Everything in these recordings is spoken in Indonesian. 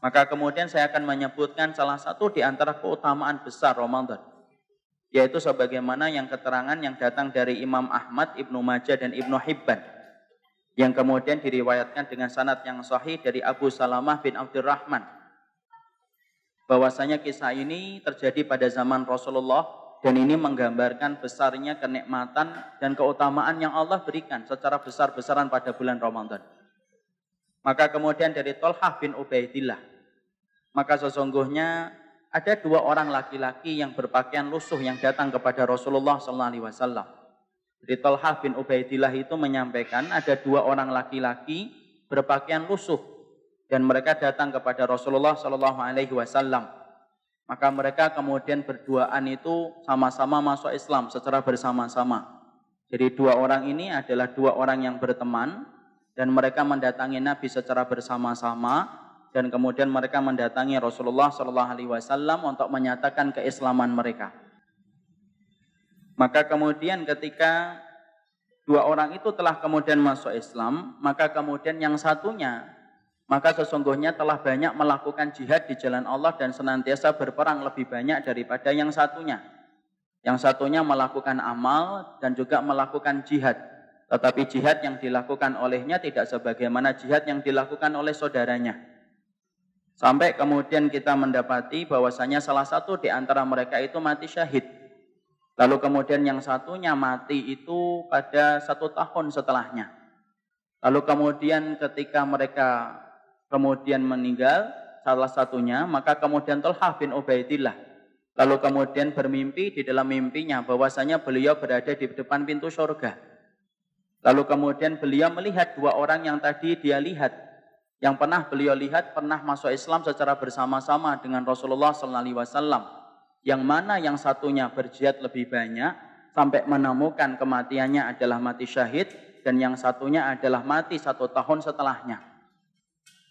Maka kemudian saya akan menyebutkan salah satu di antara keutamaan besar Ramadan. Yaitu sebagaimana yang keterangan yang datang dari Imam Ahmad, Ibnu Majah, dan Ibnu Hibban. Yang kemudian diriwayatkan dengan sanat yang sahih dari Abu Salamah bin Abdurrahman. Bahwasanya kisah ini terjadi pada zaman Rasulullah dan ini menggambarkan besarnya kenikmatan dan keutamaan yang Allah berikan secara besar-besaran pada bulan Ramadan. Maka kemudian dari Tolhah bin Ubaidillah maka sesungguhnya ada dua orang laki-laki yang berpakaian lusuh yang datang kepada Rasulullah SAW. alaihi Jadi Talhah bin Ubaidillah itu menyampaikan ada dua orang laki-laki berpakaian lusuh dan mereka datang kepada Rasulullah SAW. Maka mereka kemudian berduaan itu sama-sama masuk Islam secara bersama-sama. Jadi dua orang ini adalah dua orang yang berteman dan mereka mendatangi Nabi secara bersama-sama dan kemudian mereka mendatangi Rasulullah Shallallahu Alaihi Wasallam untuk menyatakan keislaman mereka. Maka kemudian ketika dua orang itu telah kemudian masuk Islam, maka kemudian yang satunya maka sesungguhnya telah banyak melakukan jihad di jalan Allah dan senantiasa berperang lebih banyak daripada yang satunya. Yang satunya melakukan amal dan juga melakukan jihad. Tetapi jihad yang dilakukan olehnya tidak sebagaimana jihad yang dilakukan oleh saudaranya. Sampai kemudian kita mendapati bahwasanya salah satu di antara mereka itu mati syahid. Lalu kemudian yang satunya mati itu pada satu tahun setelahnya. Lalu kemudian ketika mereka kemudian meninggal, salah satunya, maka kemudian Tolhah bin Ubaidillah. Lalu kemudian bermimpi di dalam mimpinya bahwasanya beliau berada di depan pintu surga. Lalu kemudian beliau melihat dua orang yang tadi dia lihat, yang pernah beliau lihat pernah masuk Islam secara bersama-sama dengan Rasulullah sallallahu alaihi wasallam. Yang mana yang satunya berjihad lebih banyak sampai menemukan kematiannya adalah mati syahid dan yang satunya adalah mati satu tahun setelahnya.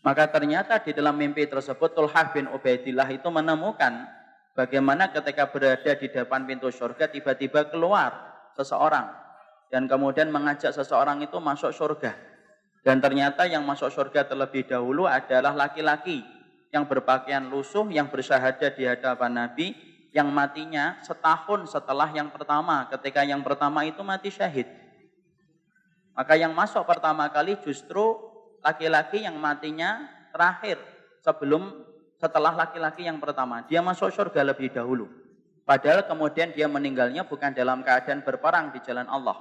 Maka ternyata di dalam mimpi tersebut Tulhah bin Ubaidillah itu menemukan bagaimana ketika berada di depan pintu surga tiba-tiba keluar seseorang dan kemudian mengajak seseorang itu masuk surga. Dan ternyata yang masuk surga terlebih dahulu adalah laki-laki yang berpakaian lusuh, yang bersyahadat di hadapan Nabi, yang matinya setahun setelah yang pertama, ketika yang pertama itu mati syahid. Maka yang masuk pertama kali justru laki-laki yang matinya terakhir sebelum setelah laki-laki yang pertama. Dia masuk surga lebih dahulu. Padahal kemudian dia meninggalnya bukan dalam keadaan berperang di jalan Allah.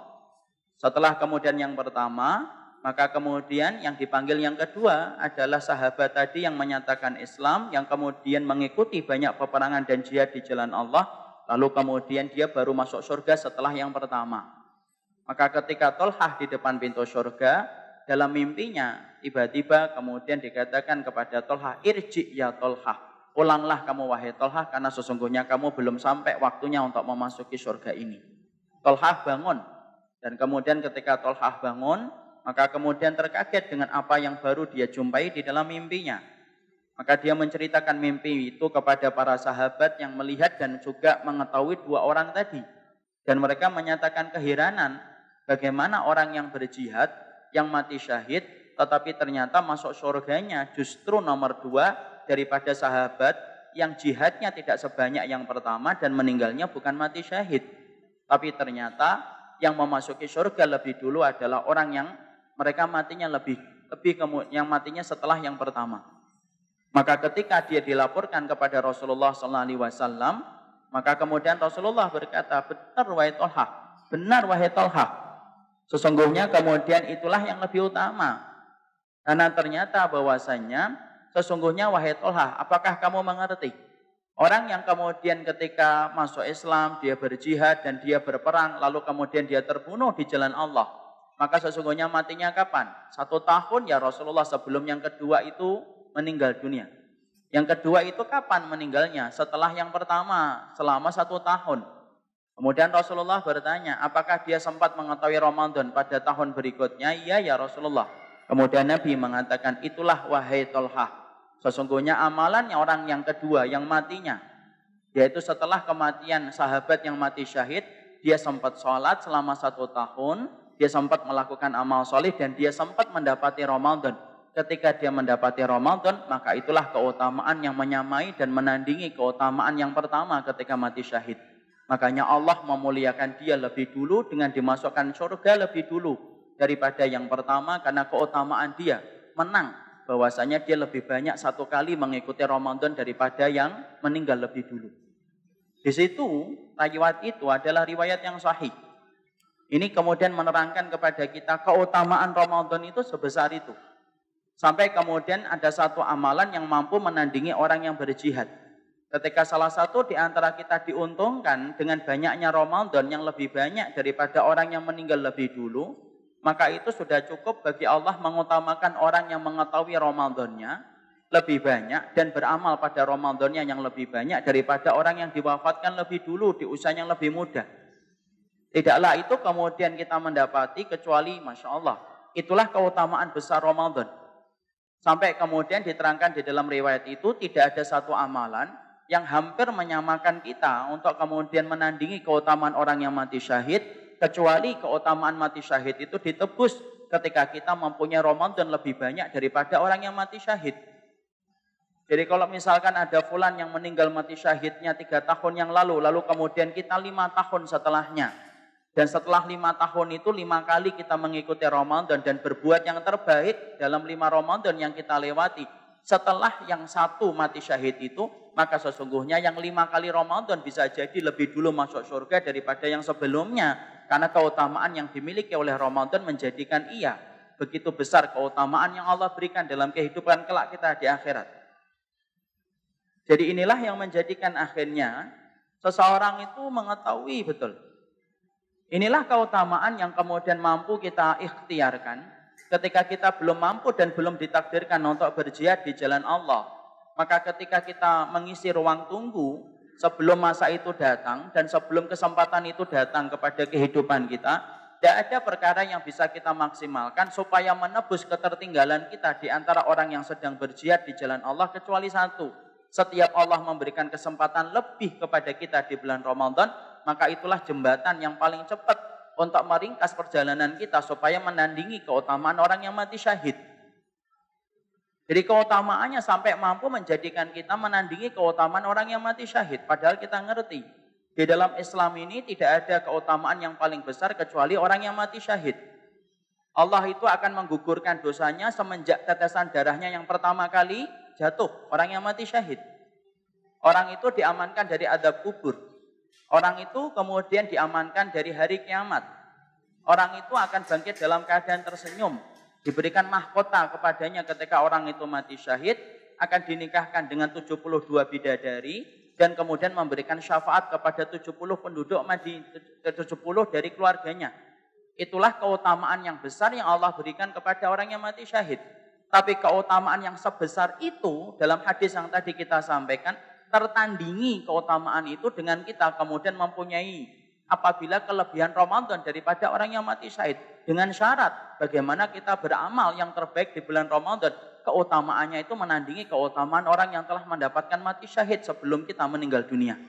Setelah kemudian yang pertama, maka kemudian yang dipanggil yang kedua adalah sahabat tadi yang menyatakan Islam, yang kemudian mengikuti banyak peperangan dan jihad di jalan Allah, lalu kemudian dia baru masuk surga setelah yang pertama. Maka ketika Tolhah di depan pintu surga, dalam mimpinya tiba-tiba kemudian dikatakan kepada Tolhah, irji ya Tolhah, pulanglah kamu wahai Tolhah karena sesungguhnya kamu belum sampai waktunya untuk memasuki surga ini. Tolhah bangun, dan kemudian ketika Tolhah bangun, maka kemudian terkaget dengan apa yang baru dia jumpai di dalam mimpinya. Maka dia menceritakan mimpi itu kepada para sahabat yang melihat dan juga mengetahui dua orang tadi. Dan mereka menyatakan keheranan bagaimana orang yang berjihad, yang mati syahid, tetapi ternyata masuk surganya justru nomor dua daripada sahabat yang jihadnya tidak sebanyak yang pertama dan meninggalnya bukan mati syahid. Tapi ternyata yang memasuki surga lebih dulu adalah orang yang mereka matinya lebih lebih yang matinya setelah yang pertama. Maka ketika dia dilaporkan kepada Rasulullah SAW, maka kemudian Rasulullah berkata, benar wahai Tolha, benar wahai Tolha. Sesungguhnya kemudian itulah yang lebih utama. Karena ternyata bahwasanya sesungguhnya wahai Tolha, apakah kamu mengerti? Orang yang kemudian ketika masuk Islam, dia berjihad dan dia berperang, lalu kemudian dia terbunuh di jalan Allah maka sesungguhnya matinya kapan? Satu tahun ya Rasulullah sebelum yang kedua itu meninggal dunia. Yang kedua itu kapan meninggalnya? Setelah yang pertama, selama satu tahun. Kemudian Rasulullah bertanya, apakah dia sempat mengetahui Ramadan pada tahun berikutnya? Iya ya Rasulullah. Kemudian Nabi mengatakan, itulah wahai tolhah. Sesungguhnya amalan yang orang yang kedua, yang matinya. Yaitu setelah kematian sahabat yang mati syahid, dia sempat sholat selama satu tahun, dia sempat melakukan amal soleh dan dia sempat mendapati Ramadan. Ketika dia mendapati Ramadan, maka itulah keutamaan yang menyamai dan menandingi keutamaan yang pertama ketika mati syahid. Makanya Allah memuliakan dia lebih dulu dengan dimasukkan surga lebih dulu daripada yang pertama karena keutamaan dia menang bahwasanya dia lebih banyak satu kali mengikuti Ramadan daripada yang meninggal lebih dulu. Di situ riwayat itu adalah riwayat yang sahih ini kemudian menerangkan kepada kita keutamaan Ramadan itu sebesar itu. Sampai kemudian ada satu amalan yang mampu menandingi orang yang berjihad. Ketika salah satu di antara kita diuntungkan dengan banyaknya Ramadan yang lebih banyak daripada orang yang meninggal lebih dulu, maka itu sudah cukup bagi Allah mengutamakan orang yang mengetahui Ramadannya lebih banyak dan beramal pada Ramadannya yang lebih banyak daripada orang yang diwafatkan lebih dulu di usia yang lebih muda. Tidaklah itu kemudian kita mendapati kecuali Masya Allah. Itulah keutamaan besar Ramadan. Sampai kemudian diterangkan di dalam riwayat itu tidak ada satu amalan yang hampir menyamakan kita untuk kemudian menandingi keutamaan orang yang mati syahid kecuali keutamaan mati syahid itu ditebus ketika kita mempunyai Ramadan lebih banyak daripada orang yang mati syahid. Jadi kalau misalkan ada fulan yang meninggal mati syahidnya tiga tahun yang lalu, lalu kemudian kita lima tahun setelahnya, dan setelah lima tahun itu lima kali kita mengikuti Ramadan dan berbuat yang terbaik dalam lima Ramadan yang kita lewati. Setelah yang satu mati syahid itu, maka sesungguhnya yang lima kali Ramadan bisa jadi lebih dulu masuk surga daripada yang sebelumnya. Karena keutamaan yang dimiliki oleh Ramadan menjadikan ia begitu besar keutamaan yang Allah berikan dalam kehidupan kelak kita di akhirat. Jadi inilah yang menjadikan akhirnya seseorang itu mengetahui betul Inilah keutamaan yang kemudian mampu kita ikhtiarkan ketika kita belum mampu dan belum ditakdirkan untuk berjihad di jalan Allah. Maka ketika kita mengisi ruang tunggu sebelum masa itu datang dan sebelum kesempatan itu datang kepada kehidupan kita, tidak ada perkara yang bisa kita maksimalkan supaya menebus ketertinggalan kita di antara orang yang sedang berjihad di jalan Allah kecuali satu. Setiap Allah memberikan kesempatan lebih kepada kita di bulan Ramadan, maka itulah jembatan yang paling cepat untuk meringkas perjalanan kita supaya menandingi keutamaan orang yang mati syahid. Jadi keutamaannya sampai mampu menjadikan kita menandingi keutamaan orang yang mati syahid. Padahal kita ngerti, di dalam Islam ini tidak ada keutamaan yang paling besar kecuali orang yang mati syahid. Allah itu akan menggugurkan dosanya semenjak tetesan darahnya yang pertama kali jatuh, orang yang mati syahid. Orang itu diamankan dari adab kubur. Orang itu kemudian diamankan dari hari kiamat. Orang itu akan bangkit dalam keadaan tersenyum. Diberikan mahkota kepadanya ketika orang itu mati syahid. Akan dinikahkan dengan 72 bidadari. Dan kemudian memberikan syafaat kepada 70 penduduk Madi, 70 dari keluarganya. Itulah keutamaan yang besar yang Allah berikan kepada orang yang mati syahid. Tapi keutamaan yang sebesar itu dalam hadis yang tadi kita sampaikan tertandingi keutamaan itu dengan kita kemudian mempunyai apabila kelebihan Ramadan daripada orang yang mati syahid dengan syarat bagaimana kita beramal yang terbaik di bulan Ramadan keutamaannya itu menandingi keutamaan orang yang telah mendapatkan mati syahid sebelum kita meninggal dunia.